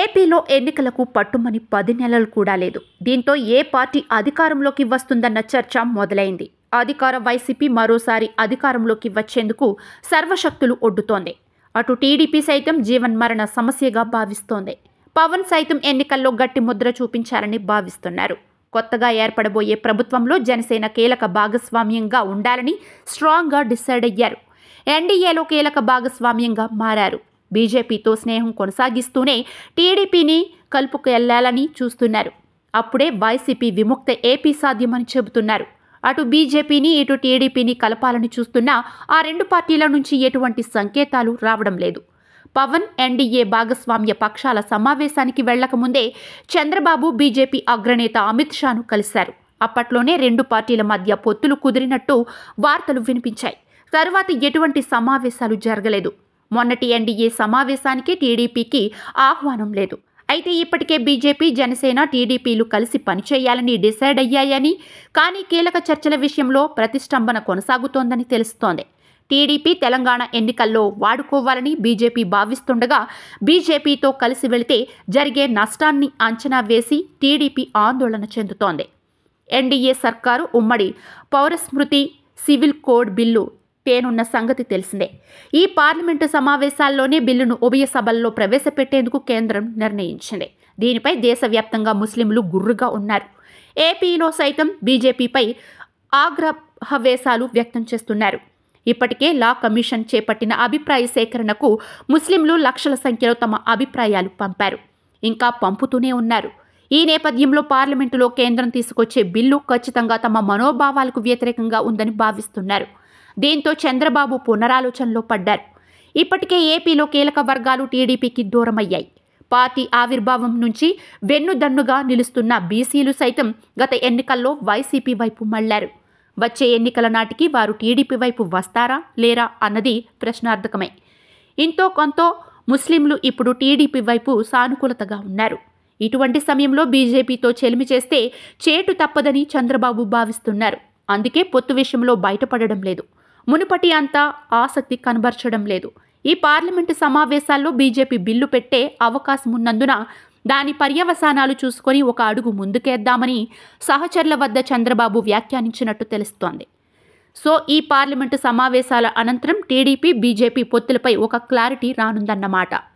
ఏపీలో ఎన్నికలకు పట్టుమని పది నెలలు కూడా లేదు దీంతో ఏ పార్టీ అధికారంలోకి వస్తుందన్న చర్చ మొదలైంది అధికార వైసీపీ మరోసారి అధికారంలోకి వచ్చేందుకు సర్వశక్తులు ఒడ్డుతోంది అటు టీడీపీ సైతం జీవన్ మరణ సమస్యగా భావిస్తోంది పవన్ సైతం ఎన్నికల్లో గట్టి ముద్ర చూపించారని భావిస్తున్నారు కొత్తగా ఏర్పడబోయే ప్రభుత్వంలో జనసేన కీలక భాగస్వామ్యంగా ఉండాలని స్ట్రాంగ్గా డిసైడ్ అయ్యారు ఎన్డీఏలో కీలక భాగస్వామ్యంగా మారారు బీజేపీతో స్నేహం కొనసాగిస్తూనే టీడీపీని కలుపుకెళ్లాలని చూస్తున్నారు అప్పుడే వైసీపీ విముక్త ఏపీ సాధ్యమని చెబుతున్నారు అటు బీజేపీని ఇటు టీడీపీని కలపాలని చూస్తున్నా ఆ రెండు పార్టీల నుంచి ఎటువంటి సంకేతాలు రావడం లేదు పవన్ ఎన్డీఏ భాగస్వామ్య పక్షాల సమావేశానికి వెళ్లకముందే చంద్రబాబు బీజేపీ అగ్రనేత అమిత్ షాను కలిశారు అప్పట్లోనే రెండు పార్టీల మధ్య పొత్తులు కుదిరినట్టు వార్తలు వినిపించాయి తరువాత ఎటువంటి సమావేశాలు జరగలేదు మొన్నటి ఎన్డీఏ సమావేశానికి టీడీపీకి ఆహ్వానం లేదు అయితే ఇప్పటికే బీజేపీ జనసేన టీడీపీలు కలిసి పనిచేయాలని డిసైడ్ అయ్యాయని కానీ కీలక చర్చల విషయంలో ప్రతిష్టంభన కొనసాగుతోందని తెలుస్తోంది టీడీపీ తెలంగాణ ఎన్నికల్లో వాడుకోవాలని బీజేపీ భావిస్తుండగా బీజేపీతో కలిసి వెళితే జరిగే నష్టాన్ని అంచనా వేసి టీడీపీ ఆందోళన చెందుతోంది ఎన్డీఏ సర్కారు ఉమ్మడి పౌరస్మృతి సివిల్ కోడ్ బిల్లు పేనున్న సంగతి తెలిసిందే ఈ పార్లమెంటు సమావేశాల్లోనే బిల్లును ఉభయ సభల్లో ప్రవేశపెట్టేందుకు కేంద్రం నిర్ణయించింది దీనిపై దేశవ్యాప్తంగా ముస్లింలు గుర్రుగా ఉన్నారు ఏపీలో సైతం బీజేపీపై ఆగ్రహవేశాలు వ్యక్తం చేస్తున్నారు ఇప్పటికే లా కమిషన్ చేపట్టిన అభిప్రాయ సేకరణకు ముస్లింలు లక్షల సంఖ్యలో తమ అభిప్రాయాలు పంపారు ఇంకా పంపుతూనే ఉన్నారు ఈ నేపథ్యంలో పార్లమెంటులో కేంద్రం తీసుకొచ్చే బిల్లు ఖచ్చితంగా తమ మనోభావాలకు వ్యతిరేకంగా ఉందని భావిస్తున్నారు దీంతో చంద్రబాబు పునరాలోచనలో పడ్డారు ఇప్పటికే ఏపీలో కీలక వర్గాలు టీడీపీకి దూరమయ్యాయి పార్టీ ఆవిర్భావం నుంచి వెన్నుదన్నుగా నిలుస్తున్న బీసీలు సైతం గత ఎన్నికల్లో వైసీపీ వైపు మళ్లారు వచ్చే ఎన్నికల నాటికి వారు టీడీపీ వైపు వస్తారా లేరా అన్నది ప్రశ్నార్థకమే ఇంతో కొంత ముస్లింలు ఇప్పుడు టీడీపీ వైపు సానుకూలతగా ఉన్నారు ఇటువంటి సమయంలో బీజేపీతో చెలిమి చేస్తే చేటు తప్పదని చంద్రబాబు భావిస్తున్నారు అందుకే పొత్తు విషయంలో బయటపడడం లేదు మునుపటి అంతా ఆసక్తి కనబరచడం లేదు ఈ పార్లమెంటు సమావేశాల్లో బీజేపీ బిల్లు పెట్టే అవకాశం ఉన్నందున దాని పర్యవసానాలు చూసుకొని ఒక అడుగు ముందుకేద్దామని సహచరుల వద్ద చంద్రబాబు వ్యాఖ్యానించినట్టు తెలుస్తోంది సో ఈ పార్లమెంటు సమావేశాల అనంతరం టీడీపీ బీజేపీ పొత్తులపై ఒక క్లారిటీ రానుందన్నమాట